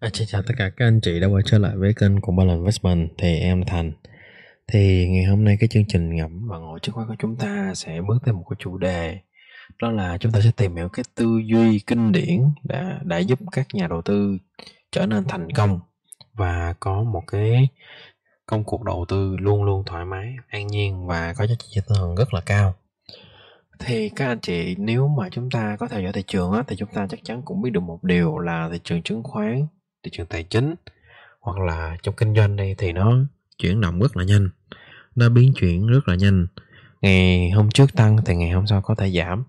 À, xin chào tất cả các anh chị đã quay trở lại với kênh của Balance Investment thì em Thành thì ngày hôm nay cái chương trình ngẫm và ngồi trước khóa của chúng ta sẽ bước tới một cái chủ đề đó là chúng ta sẽ tìm hiểu cái tư duy kinh điển đã đã giúp các nhà đầu tư trở nên thành công và có một cái công cuộc đầu tư luôn luôn thoải mái an nhiên và có giá trị tinh thần rất là cao thì các anh chị nếu mà chúng ta có theo dõi thị trường á, thì chúng ta chắc chắn cũng biết được một điều là thị trường chứng khoán thị trường tài chính hoặc là trong kinh doanh đây thì nó chuyển động rất là nhanh nó biến chuyển rất là nhanh ngày hôm trước tăng thì ngày hôm sau có thể giảm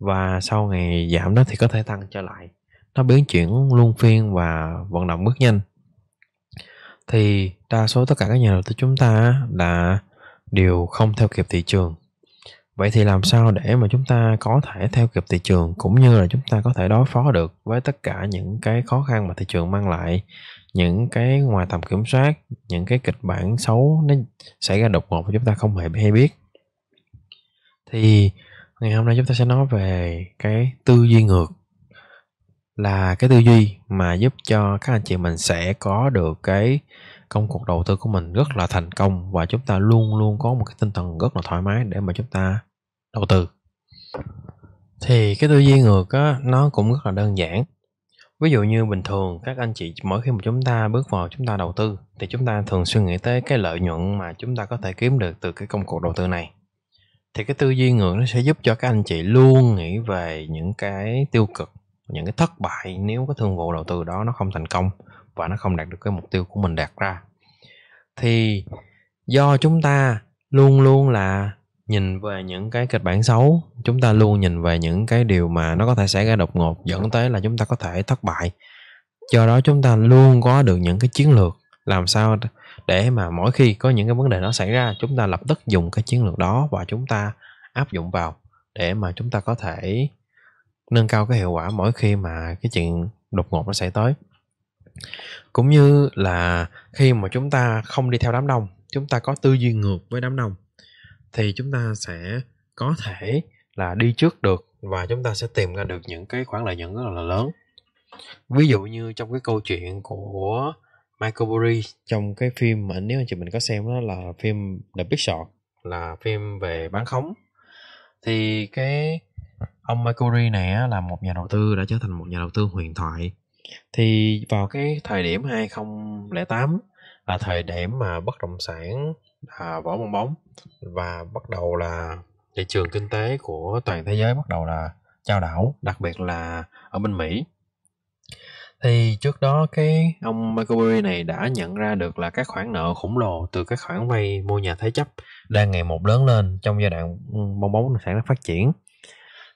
và sau ngày giảm đó thì có thể tăng trở lại nó biến chuyển luôn phiên và vận động rất nhanh thì đa số tất cả các nhà đầu tư chúng ta đã đều không theo kịp thị trường vậy thì làm sao để mà chúng ta có thể theo kịp thị trường cũng như là chúng ta có thể đối phó được với tất cả những cái khó khăn mà thị trường mang lại những cái ngoài tầm kiểm soát những cái kịch bản xấu nó xảy ra đột ngột mà chúng ta không hề hay biết thì ngày hôm nay chúng ta sẽ nói về cái tư duy ngược là cái tư duy mà giúp cho các anh chị mình sẽ có được cái công cuộc đầu tư của mình rất là thành công và chúng ta luôn luôn có một cái tinh thần rất là thoải mái để mà chúng ta đầu tư thì cái tư duy ngược á, nó cũng rất là đơn giản ví dụ như bình thường các anh chị mỗi khi mà chúng ta bước vào chúng ta đầu tư thì chúng ta thường suy nghĩ tới cái lợi nhuận mà chúng ta có thể kiếm được từ cái công cụ đầu tư này thì cái tư duy ngược nó sẽ giúp cho các anh chị luôn nghĩ về những cái tiêu cực những cái thất bại nếu cái thương vụ đầu tư đó nó không thành công và nó không đạt được cái mục tiêu của mình đặt ra thì do chúng ta luôn luôn là nhìn về những cái kịch bản xấu chúng ta luôn nhìn về những cái điều mà nó có thể xảy ra đột ngột dẫn tới là chúng ta có thể thất bại do đó chúng ta luôn có được những cái chiến lược làm sao để mà mỗi khi có những cái vấn đề nó xảy ra chúng ta lập tức dùng cái chiến lược đó và chúng ta áp dụng vào để mà chúng ta có thể nâng cao cái hiệu quả mỗi khi mà cái chuyện đột ngột nó xảy tới cũng như là khi mà chúng ta không đi theo đám đông chúng ta có tư duy ngược với đám đông thì chúng ta sẽ có thể là đi trước được và chúng ta sẽ tìm ra được những cái khoản lợi nhuận rất là lớn ví dụ như trong cái câu chuyện của Michael Burry trong cái phim mà nếu anh chị mình có xem đó là phim The Big Short là phim về bán khống thì cái ông Michael Burry này là một nhà đầu tư đã trở thành một nhà đầu tư huyền thoại thì vào cái thời điểm 2008 là thời điểm mà bất động sản là võ bong bóng và bắt đầu là thị trường kinh tế của toàn thế giới bắt đầu là trao đảo đặc biệt là ở bên mỹ thì trước đó cái ông Michael này đã nhận ra được là các khoản nợ khổng lồ từ các khoản vay mua nhà thế chấp đang ngày một lớn lên trong giai đoạn bong bóng bất sản phát triển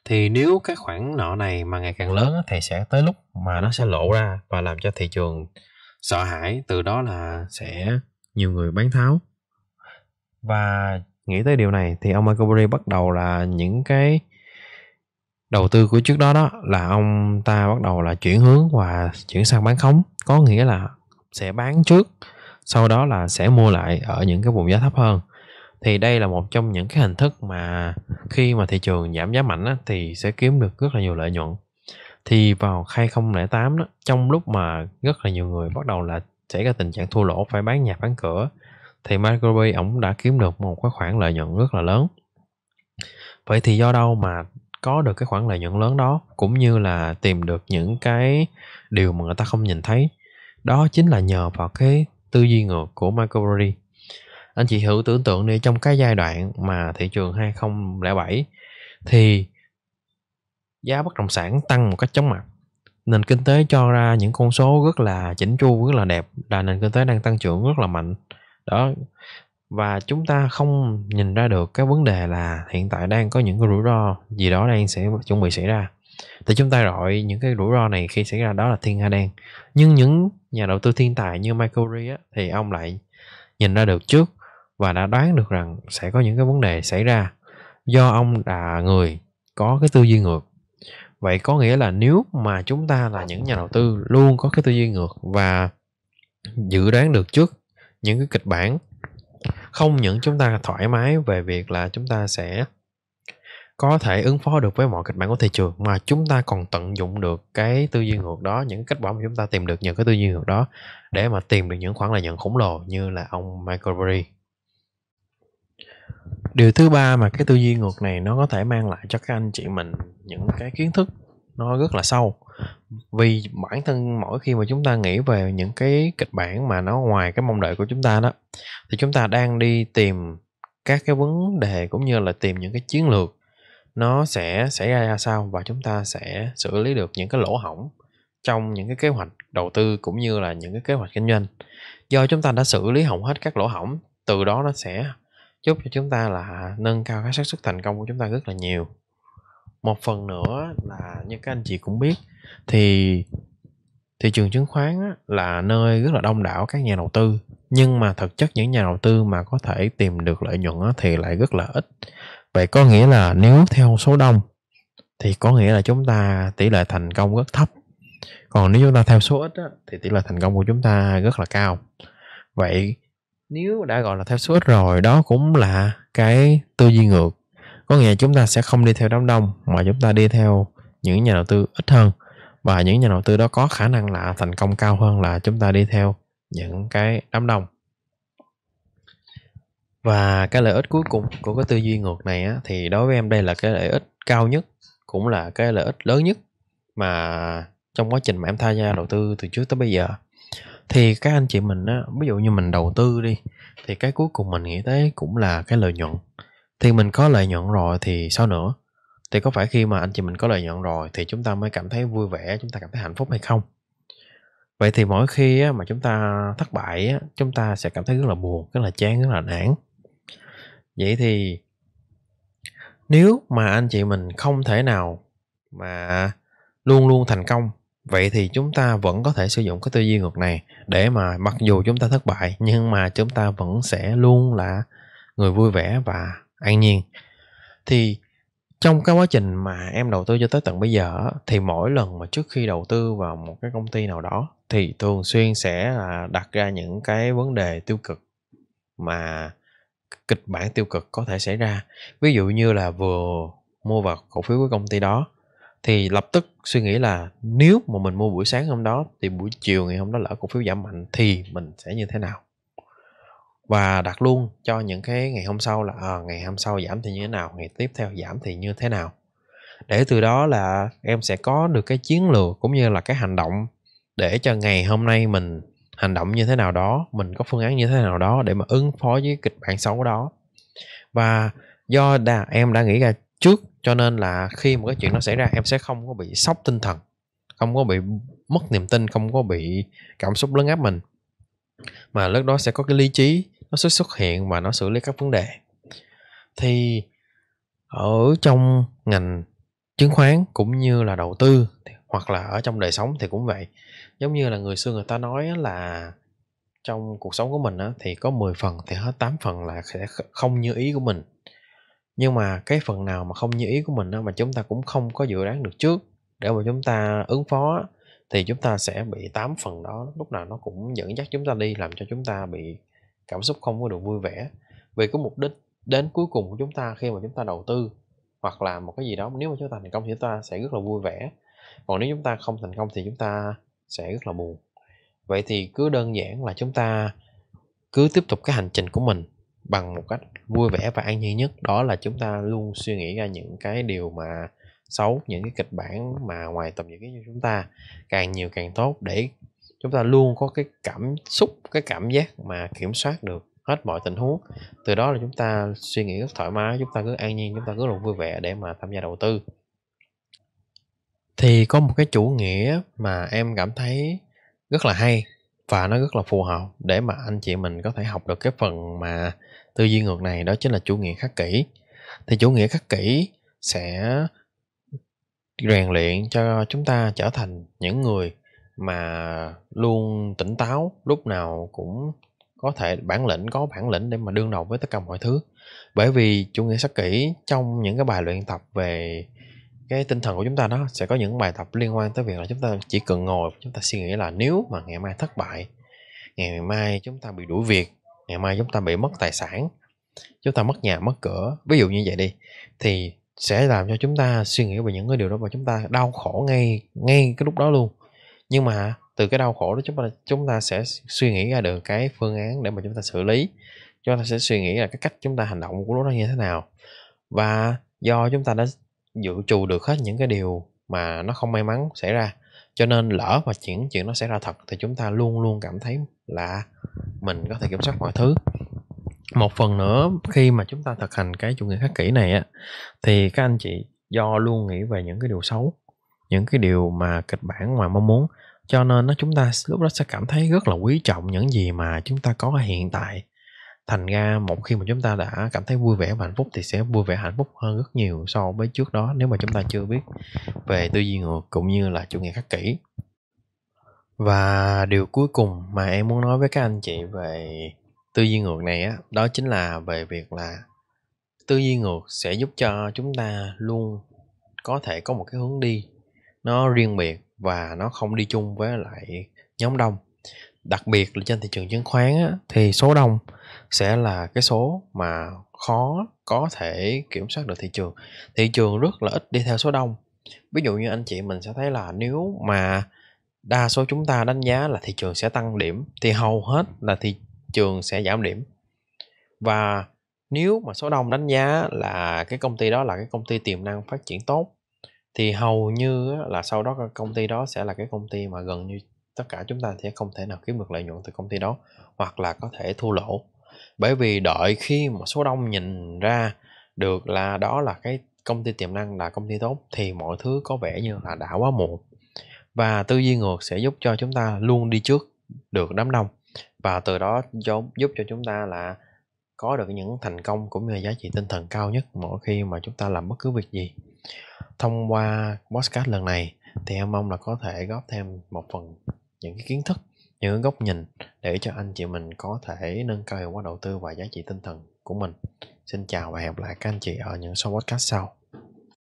thì nếu các khoản nợ này mà ngày càng lớn thì sẽ tới lúc mà nó sẽ lộ ra và làm cho thị trường sợ hãi từ đó là sẽ nhiều người bán tháo và nghĩ tới điều này thì ông Michael bắt đầu là những cái đầu tư của trước đó đó là ông ta bắt đầu là chuyển hướng và chuyển sang bán khống có nghĩa là sẽ bán trước sau đó là sẽ mua lại ở những cái vùng giá thấp hơn thì đây là một trong những cái hình thức mà khi mà thị trường giảm giá mạnh á, thì sẽ kiếm được rất là nhiều lợi nhuận thì vào 2008 đó, trong lúc mà rất là nhiều người bắt đầu là xảy ra tình trạng thua lỗ phải bán nhà bán cửa thì Mark Robbie ổng đã kiếm được một cái khoản lợi nhuận rất là lớn vậy thì do đâu mà có được cái khoản lợi nhuận lớn đó cũng như là tìm được những cái điều mà người ta không nhìn thấy đó chính là nhờ vào cái tư duy ngược của Michael anh chị hữu tưởng tượng đi trong cái giai đoạn mà thị trường 2007 thì giá bất động sản tăng một cách chóng mặt nền kinh tế cho ra những con số rất là chỉnh chu rất là đẹp là nền kinh tế đang tăng trưởng rất là mạnh đó và chúng ta không nhìn ra được cái vấn đề là hiện tại đang có những cái rủi ro gì đó đang sẽ chuẩn bị xảy ra thì chúng ta gọi những cái rủi ro này khi xảy ra đó là thiên hai đen nhưng những nhà đầu tư thiên tài như Michael Ri á, thì ông lại nhìn ra được trước và đã đoán được rằng sẽ có những cái vấn đề xảy ra do ông là người có cái tư duy ngược vậy có nghĩa là nếu mà chúng ta là những nhà đầu tư luôn có cái tư duy ngược và dự đoán được trước những cái kịch bản không những chúng ta thoải mái về việc là chúng ta sẽ có thể ứng phó được với mọi kịch bản của thị trường mà chúng ta còn tận dụng được cái tư duy ngược đó những kết quả mà chúng ta tìm được những cái tư duy ngược đó để mà tìm được những khoản lợi nhuận khổng lồ như là ông Michael Burry điều thứ ba mà cái tư duy ngược này nó có thể mang lại cho các anh chị mình những cái kiến thức nó rất là sâu vì bản thân mỗi khi mà chúng ta nghĩ về những cái kịch bản mà nó ngoài cái mong đợi của chúng ta đó thì chúng ta đang đi tìm các cái vấn đề cũng như là tìm những cái chiến lược nó sẽ xảy ra ra sao và chúng ta sẽ xử lý được những cái lỗ hổng trong những cái kế hoạch đầu tư cũng như là những cái kế hoạch kinh doanh do chúng ta đã xử lý hỏng hết các lỗ hỏng từ đó nó sẽ giúp cho chúng ta là nâng cao cái xác suất thành công của chúng ta rất là nhiều một phần nữa là như các anh chị cũng biết thì thị trường chứng khoán á, là nơi rất là đông đảo các nhà đầu tư nhưng mà thực chất những nhà đầu tư mà có thể tìm được lợi nhuận á, thì lại rất là ít vậy có nghĩa là nếu theo số đông thì có nghĩa là chúng ta tỷ lệ thành công rất thấp còn nếu chúng ta theo số ít á, thì tỷ lệ thành công của chúng ta rất là cao vậy nếu đã gọi là theo số ít rồi đó cũng là cái tư duy ngược có nghĩa chúng ta sẽ không đi theo đám đông mà chúng ta đi theo những nhà đầu tư ít hơn và những nhà đầu tư đó có khả năng là thành công cao hơn là chúng ta đi theo những cái đám đông và cái lợi ích cuối cùng của cái tư duy ngược này á, thì đối với em đây là cái lợi ích cao nhất cũng là cái lợi ích lớn nhất mà trong quá trình mà em tham gia đầu tư từ trước tới bây giờ thì các anh chị mình á, ví dụ như mình đầu tư đi thì cái cuối cùng mình nghĩ tới cũng là cái lợi nhuận thì mình có lợi nhuận rồi thì sao nữa thì có phải khi mà anh chị mình có lợi nhuận rồi thì chúng ta mới cảm thấy vui vẻ chúng ta cảm thấy hạnh phúc hay không vậy thì mỗi khi mà chúng ta thất bại chúng ta sẽ cảm thấy rất là buồn rất là chán rất là nản vậy thì nếu mà anh chị mình không thể nào mà luôn luôn thành công vậy thì chúng ta vẫn có thể sử dụng cái tư duy ngược này để mà mặc dù chúng ta thất bại nhưng mà chúng ta vẫn sẽ luôn là người vui vẻ và an nhiên thì trong cái quá trình mà em đầu tư cho tới tận bây giờ thì mỗi lần mà trước khi đầu tư vào một cái công ty nào đó thì thường xuyên sẽ là đặt ra những cái vấn đề tiêu cực mà kịch bản tiêu cực có thể xảy ra ví dụ như là vừa mua vào cổ phiếu của công ty đó thì lập tức suy nghĩ là nếu mà mình mua buổi sáng hôm đó thì buổi chiều ngày hôm đó lỡ cổ phiếu giảm mạnh thì mình sẽ như thế nào và đặt luôn cho những cái ngày hôm sau là à, ngày hôm sau giảm thì như thế nào ngày tiếp theo giảm thì như thế nào để từ đó là em sẽ có được cái chiến lược cũng như là cái hành động để cho ngày hôm nay mình hành động như thế nào đó mình có phương án như thế nào đó để mà ứng phó với kịch bản xấu đó và do đà, em đã nghĩ ra trước cho nên là khi một cái chuyện nó xảy ra em sẽ không có bị sốc tinh thần không có bị mất niềm tin không có bị cảm xúc lớn áp mình mà lúc đó sẽ có cái lý trí nó sẽ xuất hiện và nó xử lý các vấn đề thì ở trong ngành chứng khoán cũng như là đầu tư hoặc là ở trong đời sống thì cũng vậy giống như là người xưa người ta nói là trong cuộc sống của mình thì có 10 phần thì hết 8 phần là sẽ không như ý của mình nhưng mà cái phần nào mà không như ý của mình á, mà chúng ta cũng không có dự đoán được trước để mà chúng ta ứng phó thì chúng ta sẽ bị 8 phần đó lúc nào nó cũng dẫn dắt chúng ta đi làm cho chúng ta bị cảm xúc không có được vui vẻ vì có mục đích đến cuối cùng của chúng ta khi mà chúng ta đầu tư hoặc là một cái gì đó nếu mà chúng ta thành công thì chúng ta sẽ rất là vui vẻ còn nếu chúng ta không thành công thì chúng ta sẽ rất là buồn vậy thì cứ đơn giản là chúng ta cứ tiếp tục cái hành trình của mình bằng một cách vui vẻ và an nhiên nhất đó là chúng ta luôn suy nghĩ ra những cái điều mà xấu những cái kịch bản mà ngoài tầm dự kiến cho chúng ta càng nhiều càng tốt để chúng ta luôn có cái cảm xúc cái cảm giác mà kiểm soát được hết mọi tình huống từ đó là chúng ta suy nghĩ rất thoải mái chúng ta cứ an nhiên chúng ta cứ luôn vui vẻ để mà tham gia đầu tư thì có một cái chủ nghĩa mà em cảm thấy rất là hay và nó rất là phù hợp để mà anh chị mình có thể học được cái phần mà tư duy ngược này đó chính là chủ nghĩa khắc kỷ thì chủ nghĩa khắc kỷ sẽ rèn luyện cho chúng ta trở thành những người mà luôn tỉnh táo lúc nào cũng có thể bản lĩnh có bản lĩnh để mà đương đầu với tất cả mọi thứ bởi vì chủ nghĩa sắc kỹ trong những cái bài luyện tập về cái tinh thần của chúng ta đó sẽ có những bài tập liên quan tới việc là chúng ta chỉ cần ngồi chúng ta suy nghĩ là nếu mà ngày mai thất bại ngày mai chúng ta bị đuổi việc ngày mai chúng ta bị mất tài sản chúng ta mất nhà mất cửa ví dụ như vậy đi thì sẽ làm cho chúng ta suy nghĩ về những cái điều đó và chúng ta đau khổ ngay ngay cái lúc đó luôn nhưng mà từ cái đau khổ đó chúng ta chúng ta sẽ suy nghĩ ra được cái phương án để mà chúng ta xử lý chúng ta sẽ suy nghĩ là cái cách chúng ta hành động của nó như thế nào và do chúng ta đã dự trù được hết những cái điều mà nó không may mắn xảy ra cho nên lỡ mà chuyện chuyện nó xảy ra thật thì chúng ta luôn luôn cảm thấy là mình có thể kiểm soát mọi thứ một phần nữa khi mà chúng ta thực hành cái chủ nghĩa khắc kỷ này á thì các anh chị do luôn nghĩ về những cái điều xấu những cái điều mà kịch bản mà mong muốn cho nên nó chúng ta lúc đó sẽ cảm thấy rất là quý trọng những gì mà chúng ta có hiện tại thành ra một khi mà chúng ta đã cảm thấy vui vẻ và hạnh phúc thì sẽ vui vẻ hạnh phúc hơn rất nhiều so với trước đó nếu mà chúng ta chưa biết về tư duy ngược cũng như là chủ nghĩa khắc kỷ và điều cuối cùng mà em muốn nói với các anh chị về tư duy ngược này á đó chính là về việc là tư duy ngược sẽ giúp cho chúng ta luôn có thể có một cái hướng đi nó riêng biệt và nó không đi chung với lại nhóm đông đặc biệt là trên thị trường chứng khoán á, thì số đông sẽ là cái số mà khó có thể kiểm soát được thị trường thị trường rất là ít đi theo số đông ví dụ như anh chị mình sẽ thấy là nếu mà đa số chúng ta đánh giá là thị trường sẽ tăng điểm thì hầu hết là thị trường sẽ giảm điểm và nếu mà số đông đánh giá là cái công ty đó là cái công ty tiềm năng phát triển tốt thì hầu như là sau đó công ty đó sẽ là cái công ty mà gần như tất cả chúng ta sẽ không thể nào kiếm được lợi nhuận từ công ty đó hoặc là có thể thua lỗ bởi vì đợi khi một số đông nhìn ra được là đó là cái công ty tiềm năng là công ty tốt thì mọi thứ có vẻ như là đã quá muộn và tư duy ngược sẽ giúp cho chúng ta luôn đi trước được đám đông và từ đó giúp cho chúng ta là có được những thành công cũng như giá trị tinh thần cao nhất mỗi khi mà chúng ta làm bất cứ việc gì thông qua podcast lần này thì em mong là có thể góp thêm một phần những cái kiến thức những góc nhìn để cho anh chị mình có thể nâng cao hiệu quả đầu tư và giá trị tinh thần của mình xin chào và hẹn gặp lại các anh chị ở những số podcast sau